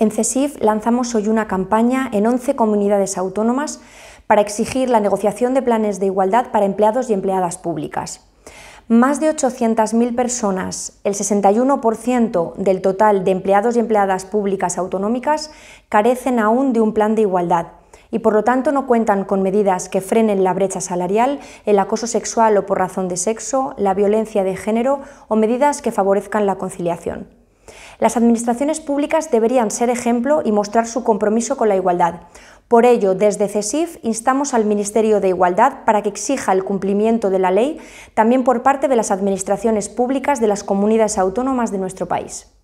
En CESIF lanzamos hoy una campaña en 11 comunidades autónomas para exigir la negociación de planes de igualdad para empleados y empleadas públicas. Más de 800.000 personas, el 61% del total de empleados y empleadas públicas autonómicas, carecen aún de un plan de igualdad y por lo tanto no cuentan con medidas que frenen la brecha salarial, el acoso sexual o por razón de sexo, la violencia de género o medidas que favorezcan la conciliación. Las administraciones públicas deberían ser ejemplo y mostrar su compromiso con la igualdad. Por ello, desde CESIF instamos al Ministerio de Igualdad para que exija el cumplimiento de la ley también por parte de las administraciones públicas de las comunidades autónomas de nuestro país.